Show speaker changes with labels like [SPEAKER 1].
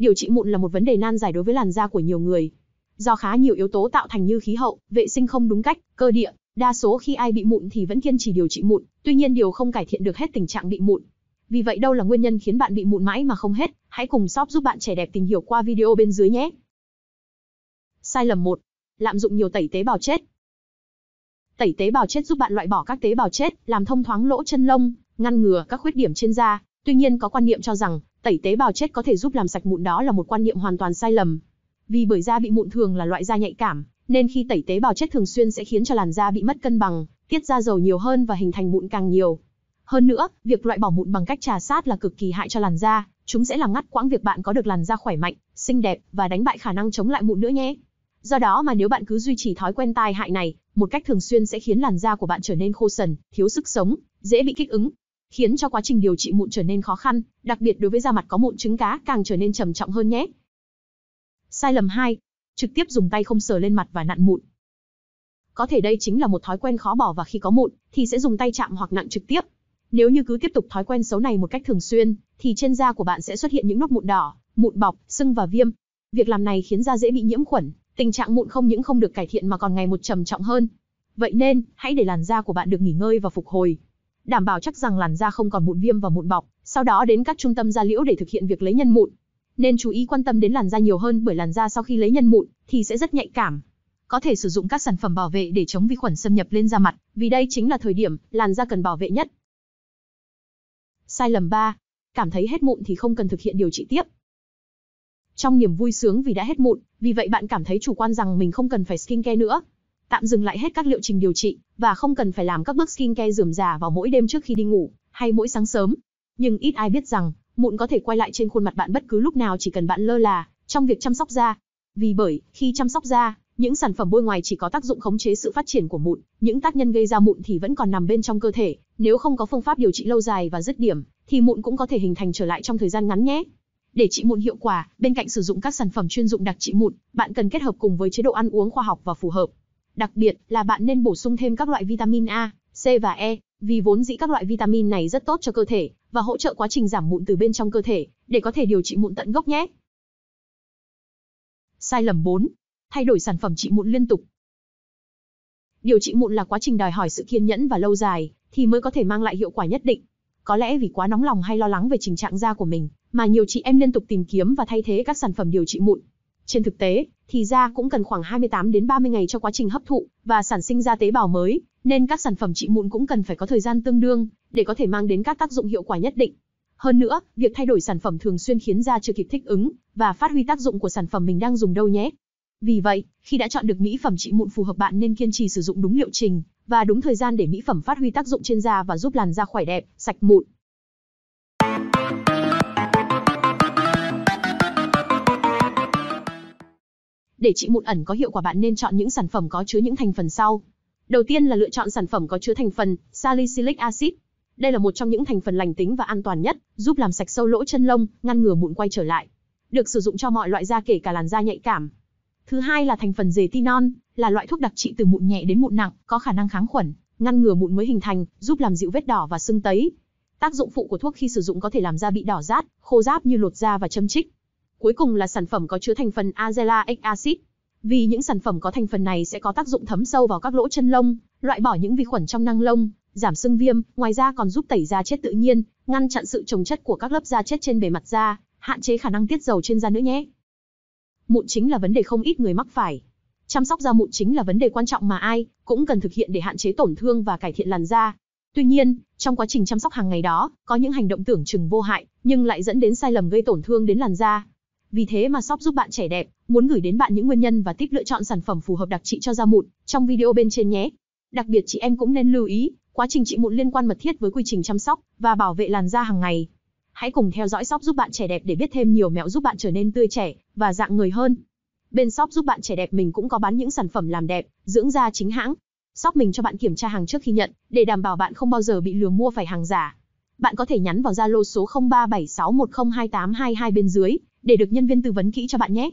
[SPEAKER 1] Điều trị mụn là một vấn đề nan giải đối với làn da của nhiều người. Do khá nhiều yếu tố tạo thành như khí hậu, vệ sinh không đúng cách, cơ địa, đa số khi ai bị mụn thì vẫn kiên trì điều trị mụn, tuy nhiên điều không cải thiện được hết tình trạng bị mụn. Vì vậy đâu là nguyên nhân khiến bạn bị mụn mãi mà không hết, hãy cùng shop giúp bạn trẻ đẹp tìm hiểu qua video bên dưới nhé. Sai lầm 1. Lạm dụng nhiều tẩy tế bào chết. Tẩy tế bào chết giúp bạn loại bỏ các tế bào chết, làm thông thoáng lỗ chân lông, ngăn ngừa các khuyết điểm trên da. Tuy nhiên có quan niệm cho rằng tẩy tế bào chết có thể giúp làm sạch mụn đó là một quan niệm hoàn toàn sai lầm. Vì bởi da bị mụn thường là loại da nhạy cảm, nên khi tẩy tế bào chết thường xuyên sẽ khiến cho làn da bị mất cân bằng, tiết ra dầu nhiều hơn và hình thành mụn càng nhiều. Hơn nữa, việc loại bỏ mụn bằng cách trà sát là cực kỳ hại cho làn da, chúng sẽ làm ngắt quãng việc bạn có được làn da khỏe mạnh, xinh đẹp và đánh bại khả năng chống lại mụn nữa nhé. Do đó mà nếu bạn cứ duy trì thói quen tai hại này, một cách thường xuyên sẽ khiến làn da của bạn trở nên khô sần, thiếu sức sống, dễ bị kích ứng khiến cho quá trình điều trị mụn trở nên khó khăn, đặc biệt đối với da mặt có mụn trứng cá càng trở nên trầm trọng hơn nhé. Sai lầm 2. Trực tiếp dùng tay không sờ lên mặt và nặn mụn. Có thể đây chính là một thói quen khó bỏ và khi có mụn thì sẽ dùng tay chạm hoặc nặn trực tiếp. Nếu như cứ tiếp tục thói quen xấu này một cách thường xuyên thì trên da của bạn sẽ xuất hiện những nốt mụn đỏ, mụn bọc, sưng và viêm. Việc làm này khiến da dễ bị nhiễm khuẩn, tình trạng mụn không những không được cải thiện mà còn ngày một trầm trọng hơn. Vậy nên, hãy để làn da của bạn được nghỉ ngơi và phục hồi, đảm bảo chắc rằng làn da không còn mụn viêm và mụn bọc, sau đó đến các trung tâm da liễu để thực hiện việc lấy nhân mụn. Nên chú ý quan tâm đến làn da nhiều hơn bởi làn da sau khi lấy nhân mụn thì sẽ rất nhạy cảm. Có thể sử dụng các sản phẩm bảo vệ để chống vi khuẩn xâm nhập lên da mặt, vì đây chính là thời điểm làn da cần bảo vệ nhất. Sai lầm 3. Cảm thấy hết mụn thì không cần thực hiện điều trị tiếp. Trong niềm vui sướng vì đã hết mụn, vì vậy bạn cảm thấy chủ quan rằng mình không cần phải skincare nữa tạm dừng lại hết các liệu trình điều trị, và không cần phải làm các bước skincare dườm già vào mỗi đêm trước khi đi ngủ, hay mỗi sáng sớm. Nhưng ít ai biết rằng, mụn có thể quay lại trên khuôn mặt bạn bất cứ lúc nào chỉ cần bạn lơ là trong việc chăm sóc da. Vì bởi, khi chăm sóc da, những sản phẩm bôi ngoài chỉ có tác dụng khống chế sự phát triển của mụn, những tác nhân gây ra mụn thì vẫn còn nằm bên trong cơ thể, nếu không có phương pháp điều trị lâu dài và dứt điểm, thì mụn cũng có thể hình thành trở lại trong thời gian ngắn nhé. Để trị mụn hiệu quả, bên cạnh sử dụng các sản phẩm chuyên dụng đặc trị mụn, bạn cần kết hợp cùng với chế độ ăn uống khoa học và phù hợp. Đặc biệt là bạn nên bổ sung thêm các loại vitamin A, C và E, vì vốn dĩ các loại vitamin này rất tốt cho cơ thể và hỗ trợ quá trình giảm mụn từ bên trong cơ thể để có thể điều trị mụn tận gốc nhé. Sai lầm 4. Thay đổi sản phẩm trị mụn liên tục. Điều trị mụn là quá trình đòi hỏi sự kiên nhẫn và lâu dài thì mới có thể mang lại hiệu quả nhất định. Có lẽ vì quá nóng lòng hay lo lắng về tình trạng da của mình mà nhiều chị em liên tục tìm kiếm và thay thế các sản phẩm điều trị mụn. Trên thực tế, thì da cũng cần khoảng 28 đến 30 ngày cho quá trình hấp thụ và sản sinh ra tế bào mới, nên các sản phẩm trị mụn cũng cần phải có thời gian tương đương để có thể mang đến các tác dụng hiệu quả nhất định. Hơn nữa, việc thay đổi sản phẩm thường xuyên khiến da chưa kịp thích ứng và phát huy tác dụng của sản phẩm mình đang dùng đâu nhé. Vì vậy, khi đã chọn được mỹ phẩm trị mụn phù hợp bạn nên kiên trì sử dụng đúng liệu trình và đúng thời gian để mỹ phẩm phát huy tác dụng trên da và giúp làn da khỏe đẹp, sạch mụn. Để trị mụn ẩn có hiệu quả bạn nên chọn những sản phẩm có chứa những thành phần sau. Đầu tiên là lựa chọn sản phẩm có chứa thành phần salicylic acid. Đây là một trong những thành phần lành tính và an toàn nhất, giúp làm sạch sâu lỗ chân lông, ngăn ngừa mụn quay trở lại. Được sử dụng cho mọi loại da kể cả làn da nhạy cảm. Thứ hai là thành phần retinol, là loại thuốc đặc trị từ mụn nhẹ đến mụn nặng, có khả năng kháng khuẩn, ngăn ngừa mụn mới hình thành, giúp làm dịu vết đỏ và sưng tấy. Tác dụng phụ của thuốc khi sử dụng có thể làm da bị đỏ rát, khô ráp như lột da và châm chích. Cuối cùng là sản phẩm có chứa thành phần azelaic acid. Vì những sản phẩm có thành phần này sẽ có tác dụng thấm sâu vào các lỗ chân lông, loại bỏ những vi khuẩn trong năng lông, giảm sưng viêm, ngoài ra còn giúp tẩy da chết tự nhiên, ngăn chặn sự trồng chất của các lớp da chết trên bề mặt da, hạn chế khả năng tiết dầu trên da nữa nhé. Mụn chính là vấn đề không ít người mắc phải. Chăm sóc da mụn chính là vấn đề quan trọng mà ai cũng cần thực hiện để hạn chế tổn thương và cải thiện làn da. Tuy nhiên, trong quá trình chăm sóc hàng ngày đó, có những hành động tưởng chừng vô hại nhưng lại dẫn đến sai lầm gây tổn thương đến làn da. Vì thế mà shop giúp bạn trẻ đẹp, muốn gửi đến bạn những nguyên nhân và tip lựa chọn sản phẩm phù hợp đặc trị cho da mụn trong video bên trên nhé. Đặc biệt chị em cũng nên lưu ý, quá trình trị mụn liên quan mật thiết với quy trình chăm sóc và bảo vệ làn da hàng ngày. Hãy cùng theo dõi shop giúp bạn trẻ đẹp để biết thêm nhiều mẹo giúp bạn trở nên tươi trẻ và dạng người hơn. Bên shop giúp bạn trẻ đẹp mình cũng có bán những sản phẩm làm đẹp, dưỡng da chính hãng. Shop mình cho bạn kiểm tra hàng trước khi nhận để đảm bảo bạn không bao giờ bị lừa mua phải hàng giả. Bạn có thể nhắn vào Zalo số 0376102822 bên dưới để được nhân viên tư vấn kỹ cho bạn nhé